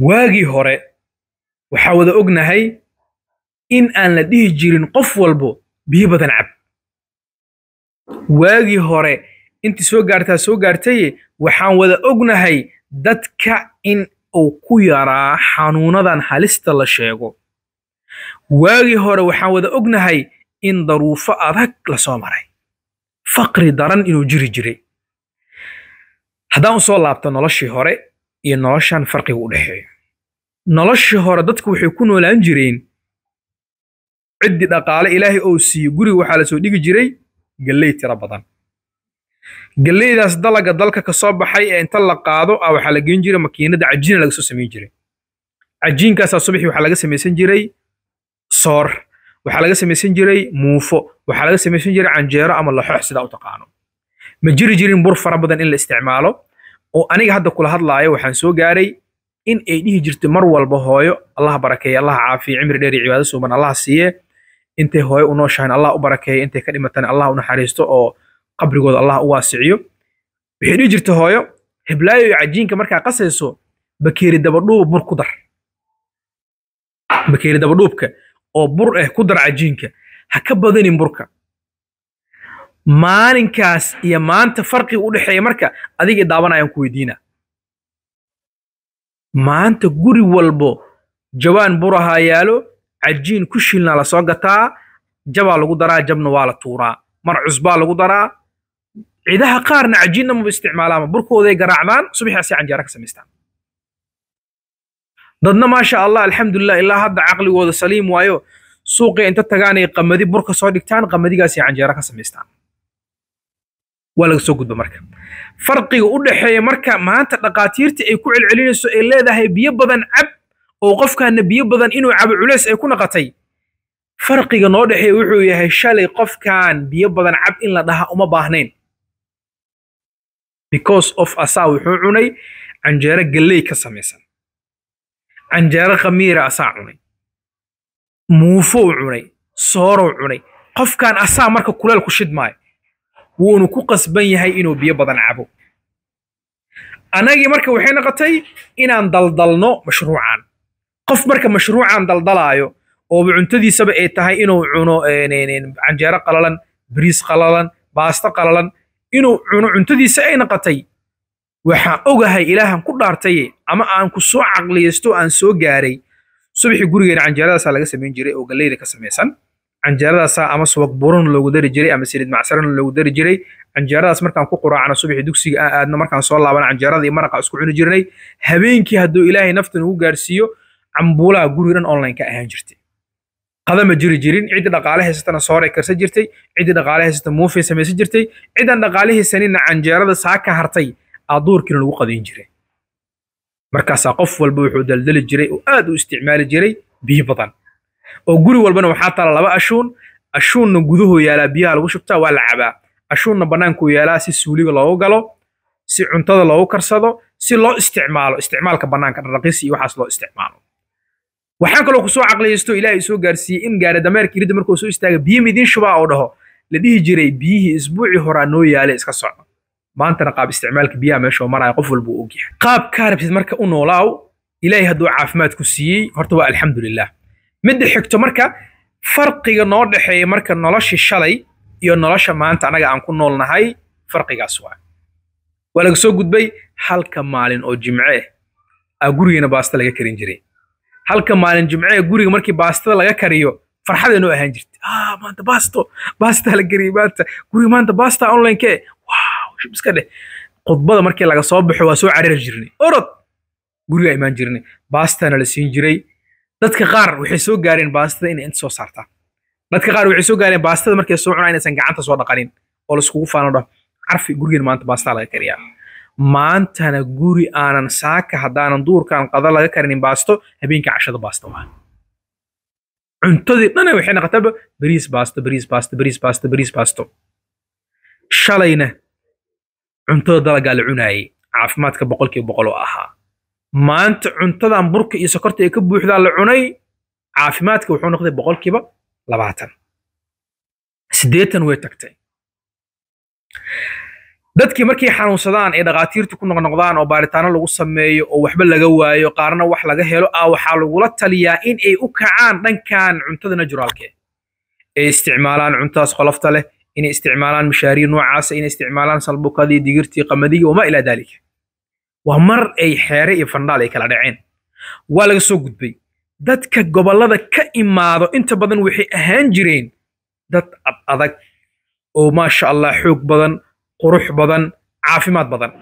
waagii hore waxaa wada ognahay in aan la dhihi jirin qof walbo biyo badan cab waagii hore intii soo gaartaa soo gaartaye waxaan wada ognahay dadka in uu ku yaraa xanuunadan halista la sheego waagii hore waxaan wada ognahay in daruufo adag la soo maray faqri daran inuu jiri jiray haddaan u soo laabto noloshii hore iyo noloshaan farqiga u dhexeeyo noloshii hore dadku waxay ku noolaan jireen ciddii dhaqaale ilaahay oo siiyo guriga waxaa la soo dhigi jiray galley tiro badan galleydaas dalaga dalka ka soo baxay ee inta la qaado a ah, waxaa la geyn jiray makiinada cajiina laga soo samayn jiray cajiinkaasaa subaxii waxaa laga samaysan jiray soor waxaa laga samaysan jiray muufo waxaa laga samaysan jiray canjeero ama laxoox sidaa u taqaano ma jiri jirin bur fara badan in la isticmaalo oo aniga hadda kula hadlaayo waxaan soo gaaray in ay dhihi jirto mar walba hooyo allah barakeeye allah caafiye cimri dheer iyo cibaado suuban allah siiye intay hooyo u nooshahan allah u barakeeye intay ka dhimatan allah u naxariisto oo qabrigooda allah u waasiciyo waxay dhihi jirta hooyo heblaayo iyo cajiinka markaa qasayso bakeeri dabadhuub bur ku dar bakeeri dabadhuubka oo bur eh ku dar cajiinka ha ka badanin burka maalinkaas iyo maanta farqi u dhexeeya marka adigii daawanayaan ku weydiina maanta guri walbo jawaan burahaa yaalo cajiin ku shiilnaa lasoo gataa jabaa lagu daraa jabna waa la tuuraa mar cusbaa lagu daraa cidaha qaarna cajiinna maba isticmaalaama burkooday garaacdaan subixaasi canjeera ka samaystaan dadna maasha allah alxamdulilah ilaa hadda caqligooda saliim waayo suuqay inta tagaanay qamadi burka soo dhigtaan qamadigaasay canjeera ka samaystaan waa laga soo gudba marka farqiga u dhexeeya marka maanta dhakhaatiirta ay ku celcelinayso ee leedahay biyo badan cab oo qofkaana biyo badan inuu cabo culays ay ku naqatay farqiga noo dhexeeya wuxuu yahay shalay qofkan biyo badan cab in la dhaha uma baahnayn because of asaa wuxuu cunay canjeero galley ka samaysan canjeero khamiira asaa cunay muufow cunay soorow cunay qofkan asaa marka kuleel ku shidmaayo wuunu ku qasban yahay inuu biyo badan cabo annagii marka waxay noqotay inaan daldalno mashruucan qof marka mashruucan daldalaayo ooba cuntadiisaba ay tahay inuu cuno eh, canjeero qalalan bariis qalalan baasto qalalan inuu cuno cuntadiisa ay noqotay waxaan ogahay ilaahan ku dhaartaye ama aan ku soo caqliyaysto aan soo gaaray subaxii gurigeena canjeeradaasa laga samayn jiray oo galleyda ka samaysan canjeeradaasa ama subag burun loogu dari jiray ama saliid macsarana loogu dari jiray canjeeradaas markaan ku quraacna subaxii dugsiga aan aadna markaan soo laabana canjeerada iyo maraqa isku cuni jirnay habeenkii hadduu ilaahay naftan ugu gaarsiiyo cambuulaha guri dhan online ka ahaan jirtay qadama jiri jirin ciddii dhaqaale haysatana sooray karsan jirtay ciddii dhaqaale haysata muufey samaysan jirtay ciddaan haysanina canjeerada saaka hartay aaduurkiina lagu qadayn jiray markaasaa qof walba wuxuu daldali jiray oo aad u isticmaali jiray biyo badan oo guri walbana waxaa taala laba ashuun ashuunna guduhuu yaalaa biyaha lagu shubtaa waa la cabaa ashuunna bannaankuu yaalaa si suuliga loogu galo si cuntada loogu karsado si loo isticmaalo isticmaalka bannaanka dhaqdhaqiisi iyo waxaas loo isticmaalo waxaan kaloo kusoo caqliyaysto ilaahay soo gaarsiiyey in gaari dameerka irida markuu soo istaaga biyim idiin shubaa oo dhaho la dhihi jiray biyihii isbuucii horaa noo yaale iska soco maantana qaab isticmaalka biyaha meeshoo maraya qof walba ogyahay qaab kaa marka u noolaaw ilaahay hadduu caafimaad ku siiyey horta waa alxamdulilah midda xigto marka farqiga noo dhexeeya marka noloshii shalay iyo nolosha maanta annaga aan ku noolnahay farqigaas waa waa laga soo gudbay halka maalin oo jimce ah gurigana baasta laga karin jiray halka maalin jimce guriga markii baastada laga kariyo farxad ahaan jirta ah maanta basto baasta la kariyey maanta guriga maanta baasta online kee dheh khudbada markii laga soo baxo waa soo carari jirnay orod guriga imaan jirnay baastana la siin jiray dadka qaar waxay soo gaareen baastada inay inta soo saartaa dadka qaar waxay soo gaareen baastada markay soo cunaa inaysan gacanta soo dhaqanin oo laiskugu faanodho carfi gurigen maanta baastaa laga kariyaa maantana guri aanan saaka haddaanan duurkaan qada laga karinin baasto habeenka cashada baasta waa cuntadii dhana waxay noqotaba bariis baasto bariis baasto bariis baasto bariis baasto shalayna cuntada dalagaa la cunaayey caafimaadka boqolkiiba boqol oo ahaa maanta cuntadan burka iyo sokorta ee ka buuxdaa la cunay caafimaadka wuxuu noqday boqolkiiba labaatan siddeetan way tagtay dadkii markay xanuunsadaan ee dhakhaatiirtu ku noqnoqdaan oo baaritaano lagu sameeyo oo waxba laga waayo qaarna wax laga helo a waxaa lagula taliyaa in ay u kacaan dhankan cuntada najuraalke ay isticmaalaan cuntadaas qolofta leh inay isticmaalaan mishaariir noocaasa ah, inay isticmaalaan salbukadii digirtii qamadii wamaa ilaa daalika waa mar ay xeere iyo fandhaal ay kala dhaceen waa laga soo gudbay dadka gobollada ka imaado inta badan waxay ahaan jireen dad ad adag oo maasha allah xoog badan qurux badan caafimaad badan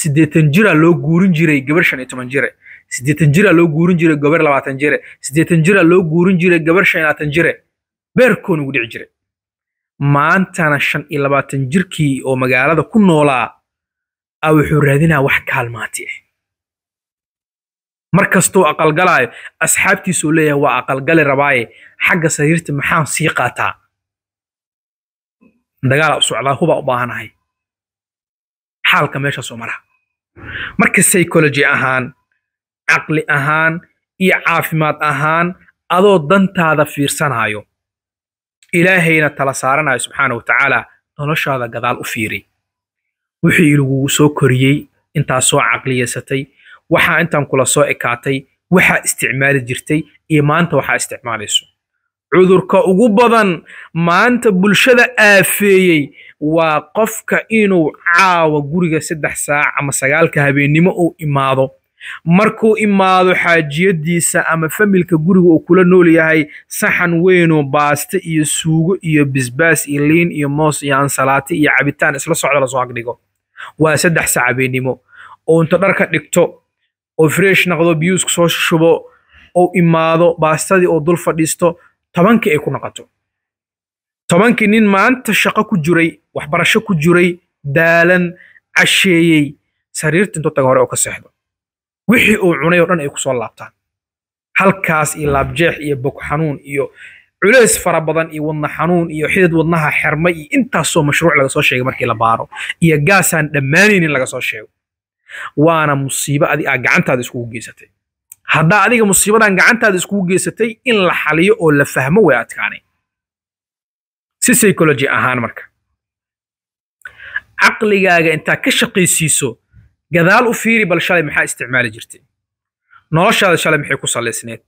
siddeetan jiraa loo guurin jiray gabar shan iyo toban jire siddeetan jiraa loo guurin jiray gabar labaatan jire siddeetan jiraa loo guurin jiray gabar shan iyo jire beerkoon ugu dhici jire maantana shan iyo labaatan jirkii oo magaalada ku noolaa a wuxuu raadinaa wax kaalmaati ah mar kastuu aqalgalaayo asxaabtiisuu leeyahay waa aqalgali rabaaye xagga sariirta maxaan sii qaataa dagaalaa u socdaa hubaa u baahanahay xaalka meeshaasoo mara marka psychology ahaan caqli ahaan iyo caafimaad ahaan adoo dantaada fiirsanaayo ilaahayna tala saaranayo subxaana wa tacaala noloshaada gadaal u fiiri wixii lagugu soo koriyey intaa soo caqliyeysatay waxaa intaan kula soo ekaatay waxaa isticmaali jirtay iyo maanta waxaa isticmaalayso cudurka ugu badan maanta bulshada aafeeyey waa qofka inuu caawa guriga saddex saac ama sagaalka habeennimo uu imaado markuu imaado xaajiyaddiisa ama familka guriga uu kula nool yahay saxan weynoo baaste iyo suugo iyo bisbaas iyo liin iyo moos iyo ansalaati iyo cabitaan isla socda lasoo agdhigo waa saddex saca oo inta dharka dhigto oo fresh naqdo biyuusku soo shubo oo imaado baastadii oo dul fadhiisto tobankii ay ku noqoto tobankii nin maanta shaqo ku jiray waxbarasho ku jiray daalan casheeyey sariirta intuu taga hore oo ka seexdo wixii uu cunay oo dhan ay kusoo laabtaan halkaas iyo laabjeex iyo bog xanuun iyo culays fara badan iyo wadna xanuun iyo xidid wadnaha xerma iyo intaasoo mashruuc laga soo sheegay markii la baaro iyo gaasaan dhammaanayn in laga soo sheego waana musiibo adi aa gacantaada iskugu geysatay haddaa adiga musiibadan gacantaada iskugu geysatay in la xaliyo oo la fahmo way adkaanay si psychology ahaan marka caqligaaga intaa ka shaqaysiiso gadaal u fiiri bal shalay maxaa isticmaali jirtay noloshaada shalay maxay ku salaysneed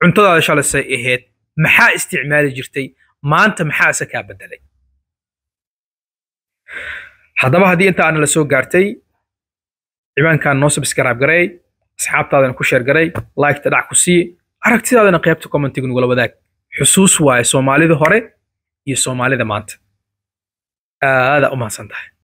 cuntadaada shalay say ahayd maxaa isticmaali jirtay maanta maxaase kaa bedelay haddaba haddii inta aana la soo gaartay cibaankan noo sabskraib garay asxaabtaadana ku sheer garay liketa dhac ku sii aragtidaadana qaybta commentiga nugula wadaag xusuus waaye soomaalida hore iyo soomaalida maanta aadaa u mahadsan tahay